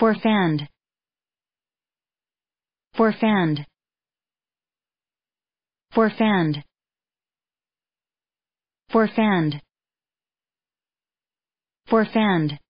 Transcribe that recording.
For fend. For fend. For fend. For fend. For fend.